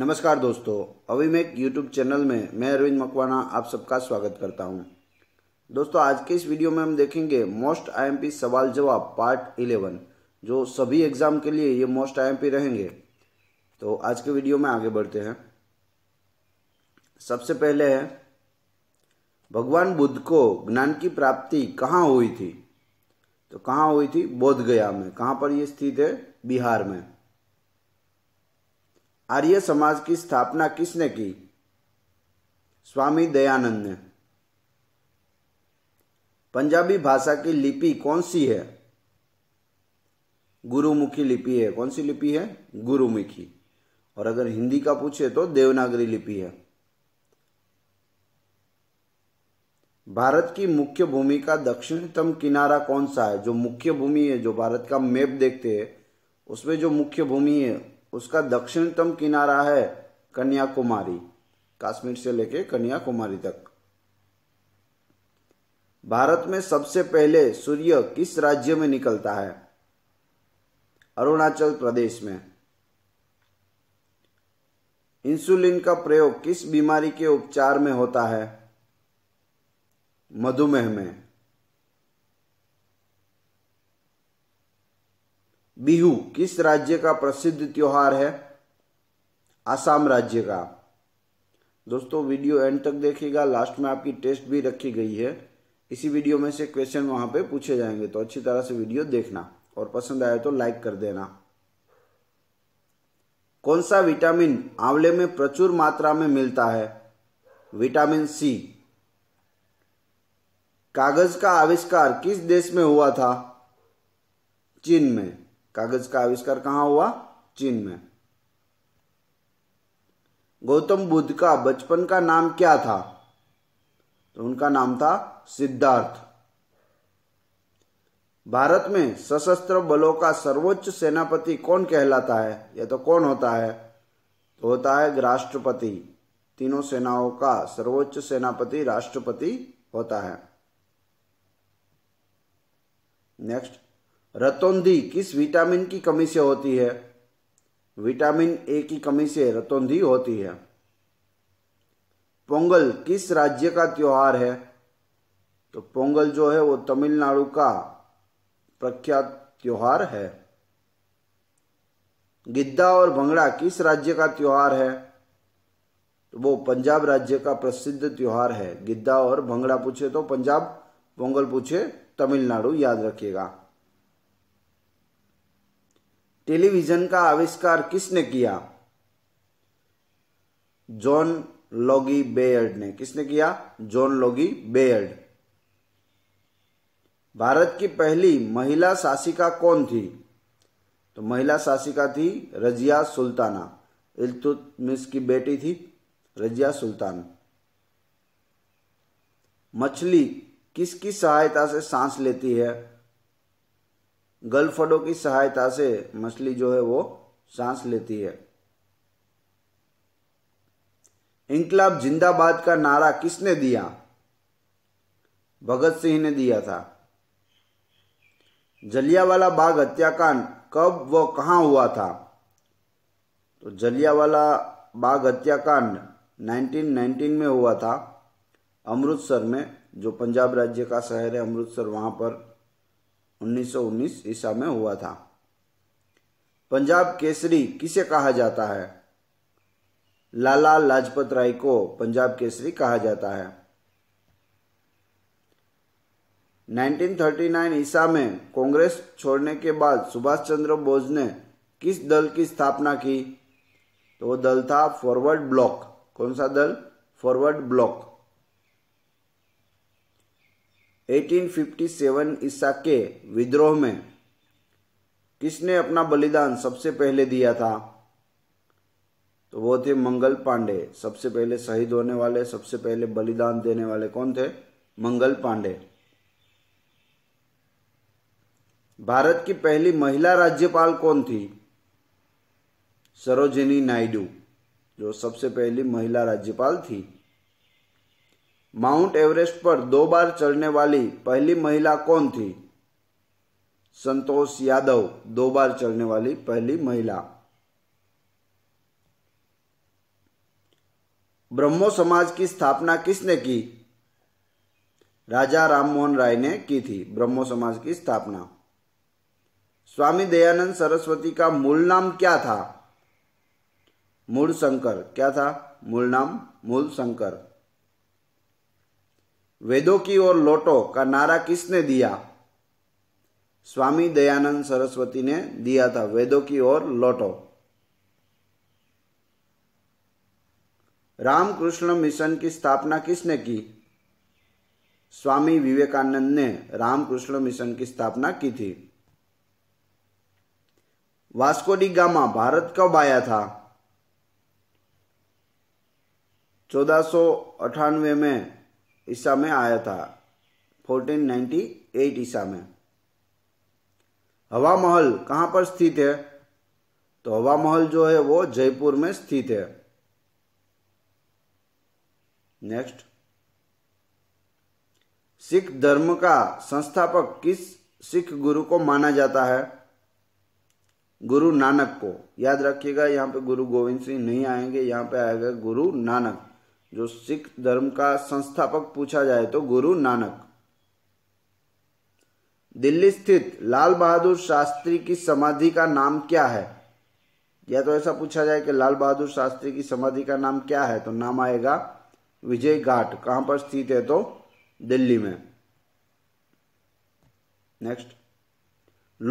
नमस्कार दोस्तों अविमेक YouTube channel में मैं अरविंद मकवाना आप सबका स्वागत करता हूं। दोस्तों आज के इस वीडियो में हम देखेंगे मोस्ट आईएमपी सवाल जवाब पार्ट 11 जो सभी एग्जाम के लिए ये मोस्ट आईएमपी रहेंगे तो आज के वीडियो में आगे बढ़ते हैं सबसे पहले है भगवान बुद्ध को ज्ञान की प्राप्ति कहाँ हुई थी तो कहाँ हुई थी बोधगया में कहाँ पर ये स्थित है बिहार में आर्य समाज की स्थापना किसने की स्वामी दयानंद ने पंजाबी भाषा की लिपि कौन सी है गुरुमुखी लिपि है कौन सी लिपि है गुरुमुखी और अगर हिंदी का पूछे तो देवनागरी लिपि है भारत की मुख्य भूमि का दक्षिणतम किनारा कौन सा है जो मुख्य भूमि है जो भारत का मैप देखते हैं उसमें जो मुख्य भूमि है उसका दक्षिणतम किनारा है कन्याकुमारी काश्मीर से लेकर कन्याकुमारी तक भारत में सबसे पहले सूर्य किस राज्य में निकलता है अरुणाचल प्रदेश में इंसुलिन का प्रयोग किस बीमारी के उपचार में होता है मधुमेह में बिहू किस राज्य का प्रसिद्ध त्योहार है आसाम राज्य का दोस्तों वीडियो एंड तक देखिएगा लास्ट में आपकी टेस्ट भी रखी गई है इसी वीडियो में से क्वेश्चन वहां पे पूछे जाएंगे तो अच्छी तरह से वीडियो देखना और पसंद आए तो लाइक कर देना कौन सा विटामिन आंवले में प्रचुर मात्रा में मिलता है विटामिन सी कागज का आविष्कार किस देश में हुआ था चीन में कागज का आविष्कार कहां हुआ चीन में गौतम बुद्ध का बचपन का नाम क्या था तो उनका नाम था सिद्धार्थ भारत में सशस्त्र बलों का सर्वोच्च सेनापति कौन कहलाता है या तो कौन होता है तो होता है राष्ट्रपति तीनों सेनाओं का सर्वोच्च सेनापति राष्ट्रपति होता है नेक्स्ट रतौंधी किस विटामिन की कमी से होती है विटामिन ए की कमी से रतौंधी होती है पोंगल किस राज्य का त्योहार है तो पोंगल जो है वो तमिलनाडु का प्रख्यात त्योहार है गिद्धा और भंगड़ा किस राज्य का त्योहार है तो वो पंजाब राज्य का प्रसिद्ध त्योहार है गिद्दा और भंगड़ा पूछे तो पंजाब पोंगल पूछे तमिलनाडु याद रखिएगा टेलीविजन का आविष्कार किसने किया जॉन लॉगी बेयर्ड ने किसने किया जॉन लॉगी बेयर्ड भारत की पहली महिला शासिका कौन थी तो महिला शासिका थी रजिया सुल्ताना मिस की बेटी थी रजिया सुल्तान मछली किसकी सहायता से सांस लेती है गलफड़ों की सहायता से मछली जो है वो सांस लेती है इंकलाब जिंदाबाद का नारा किसने दिया भगत सिंह ने दिया था जलियावाला बाग हत्याकांड कब व कहा हुआ था तो जलियावाला बाग हत्याकांड 1919 में हुआ था अमृतसर में जो पंजाब राज्य का शहर है अमृतसर वहां पर 1919 ईसा में हुआ था पंजाब केसरी किसे कहा जाता है लाला लाजपत राय को पंजाब केसरी कहा जाता है 1939 ईसा में कांग्रेस छोड़ने के बाद सुभाष चंद्र बोस ने किस दल की स्थापना की तो वो दल था फॉरवर्ड ब्लॉक कौन सा दल फॉरवर्ड ब्लॉक 1857 ईसा के विद्रोह में किसने अपना बलिदान सबसे पहले दिया था तो वो थे मंगल पांडे सबसे पहले शहीद होने वाले सबसे पहले बलिदान देने वाले कौन थे मंगल पांडे भारत की पहली महिला राज्यपाल कौन थी सरोजिनी नायडू जो सबसे पहली महिला राज्यपाल थी माउंट एवरेस्ट पर दो बार चढ़ने वाली पहली महिला कौन थी संतोष यादव दो बार चढ़ने वाली पहली महिला ब्रह्मो समाज की स्थापना किसने की राजा राममोहन राय ने की थी ब्रह्मो समाज की स्थापना स्वामी दयानंद सरस्वती का मूल नाम क्या था मूल शंकर क्या था मूल नाम मूल शंकर वेदों की ओर लौटो का नारा किसने दिया स्वामी दयानंद सरस्वती ने दिया था वेदों की ओर लौटो रामकृष्ण मिशन की स्थापना किसने की स्वामी विवेकानंद ने रामकृष्ण मिशन की स्थापना की थी वास्को डी गामा भारत कब आया था चौदह में ईसा में आया था 1498 ईसा में हवा महल कहां पर स्थित है तो हवा महल जो है वो जयपुर में स्थित है नेक्स्ट सिख धर्म का संस्थापक किस सिख गुरु को माना जाता है गुरु नानक को याद रखिएगा यहां पे गुरु गोविंद सिंह नहीं आएंगे यहां पे आएगा गुरु नानक जो सिख धर्म का संस्थापक पूछा जाए तो गुरु नानक दिल्ली स्थित लाल बहादुर शास्त्री की समाधि का नाम क्या है या तो ऐसा पूछा जाए कि लाल बहादुर शास्त्री की समाधि का नाम क्या है तो नाम आएगा विजय घाट कहां पर स्थित है तो दिल्ली में नेक्स्ट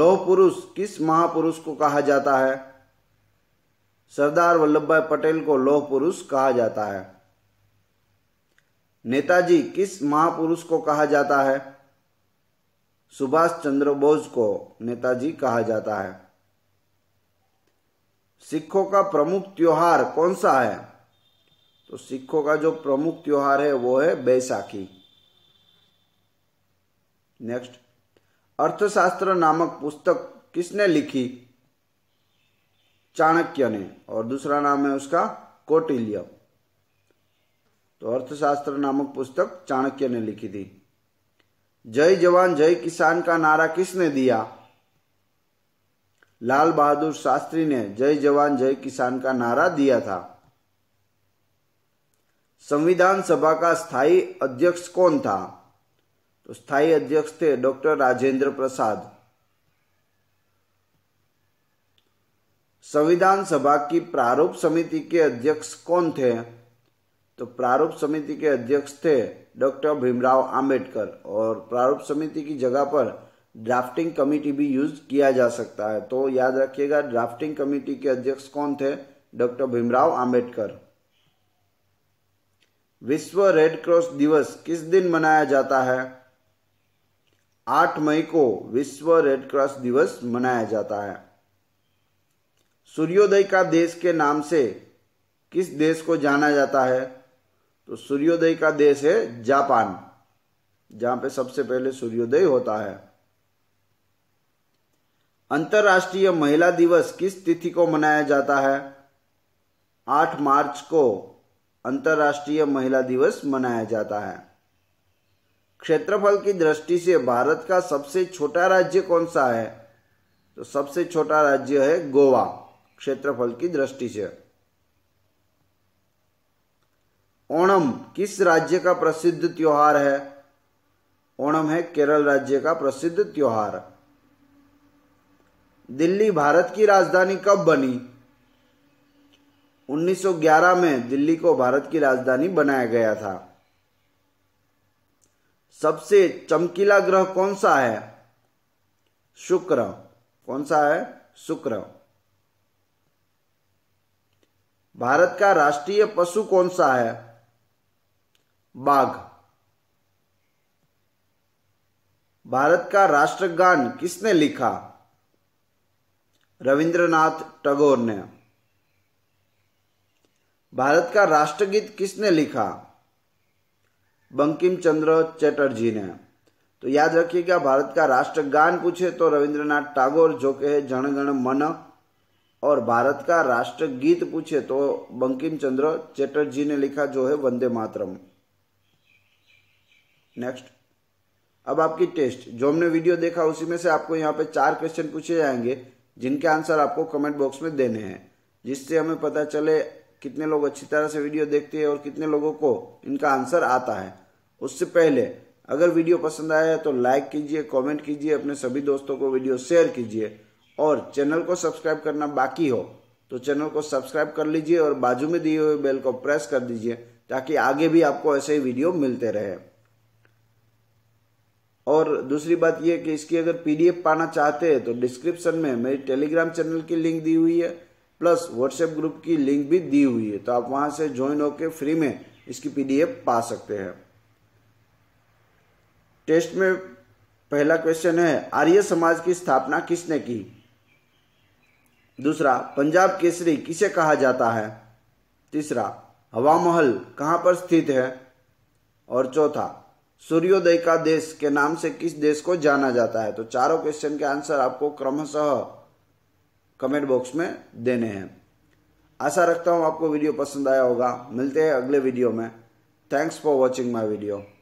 लौह पुरुष किस महापुरुष को कहा जाता है सरदार वल्लभ भाई पटेल को लौह पुरुष कहा जाता है नेताजी किस महापुरुष को कहा जाता है सुभाष चंद्र बोस को नेताजी कहा जाता है सिखों का प्रमुख त्योहार कौन सा है तो सिखों का जो प्रमुख त्योहार है वो है बैसाखी नेक्स्ट अर्थशास्त्र नामक पुस्तक किसने लिखी चाणक्य ने और दूसरा नाम है उसका कौटिल्य तो अर्थशास्त्र नामक पुस्तक चाणक्य ने लिखी थी जय जवान जय किसान का नारा किसने दिया लाल बहादुर शास्त्री ने जय जवान जय किसान का नारा दिया था संविधान सभा का स्थायी अध्यक्ष कौन था तो स्थायी अध्यक्ष थे डॉक्टर राजेंद्र प्रसाद संविधान सभा की प्रारूप समिति के अध्यक्ष कौन थे तो प्रारूप समिति के अध्यक्ष थे डॉक्टर भीमराव आम्बेडकर और प्रारूप समिति की जगह पर ड्राफ्टिंग कमेटी भी यूज किया जा सकता है तो याद रखिएगा ड्राफ्टिंग कमेटी के अध्यक्ष कौन थे डॉक्टर भीमराव आम्बेडकर विश्व रेड क्रॉस दिवस किस दिन मनाया जाता है आठ मई को विश्व रेड क्रॉस दिवस मनाया जाता है सूर्योदय का देश के नाम से किस देश को जाना जाता है तो सूर्योदय का देश है जापान जहां पे सबसे पहले सूर्योदय होता है अंतर्राष्ट्रीय महिला दिवस किस तिथि को मनाया जाता है आठ मार्च को अंतर्राष्ट्रीय महिला दिवस मनाया जाता है क्षेत्रफल की दृष्टि से भारत का सबसे छोटा राज्य कौन सा है तो सबसे छोटा राज्य है गोवा क्षेत्रफल की दृष्टि से ओणम किस राज्य का प्रसिद्ध त्योहार है ओणम है केरल राज्य का प्रसिद्ध त्योहार दिल्ली भारत की राजधानी कब बनी 1911 में दिल्ली को भारत की राजधानी बनाया गया था सबसे चमकीला ग्रह कौन सा है शुक्र कौन सा है शुक्र भारत का राष्ट्रीय पशु कौन सा है बाघ भारत का राष्ट्रगान किसने लिखा रविंद्रनाथ टैगोर ने भारत का राष्ट्रगीत किसने लिखा बंकिम चंद्र चटर्जी ने तो याद रखिएगा भारत का राष्ट्रगान पूछे तो रविंद्रनाथ टागोर जो के जनगण मन और भारत का राष्ट्रगीत पूछे तो बंकिम चंद्र चटर्जी ने लिखा जो है वंदे मातरम नेक्स्ट अब आपकी टेस्ट जो हमने वीडियो देखा उसी में से आपको यहाँ पे चार क्वेश्चन पूछे जाएंगे जिनके आंसर आपको कमेंट बॉक्स में देने हैं जिससे हमें पता चले कितने लोग अच्छी तरह से वीडियो देखते हैं और कितने लोगों को इनका आंसर आता है उससे पहले अगर वीडियो पसंद आया है तो लाइक कीजिए कमेंट कीजिए अपने सभी दोस्तों को वीडियो शेयर कीजिए और चैनल को सब्सक्राइब करना बाकी हो तो चैनल को सब्सक्राइब कर लीजिए और बाजू में दिए हुए बेल को प्रेस कर दीजिए ताकि आगे भी आपको ऐसे ही वीडियो मिलते रहे और दूसरी बात यह कि इसकी अगर पीडीएफ पाना चाहते हैं तो डिस्क्रिप्शन में मेरी टेलीग्राम चैनल की लिंक दी हुई है प्लस व्हाट्सएप ग्रुप की लिंक भी दी हुई है तो आप वहां से ज्वाइन होकर फ्री में इसकी पीडीएफ पा सकते हैं टेस्ट में पहला क्वेश्चन है आर्य समाज की स्थापना किसने की दूसरा पंजाब केसरी किसे कहा जाता है तीसरा हवा महल कहां पर स्थित है और चौथा सूर्योदय का देश के नाम से किस देश को जाना जाता है तो चारों क्वेश्चन के आंसर आपको क्रमशः कमेंट बॉक्स में देने हैं आशा रखता हूं आपको वीडियो पसंद आया होगा मिलते हैं अगले वीडियो में thanks for watching my video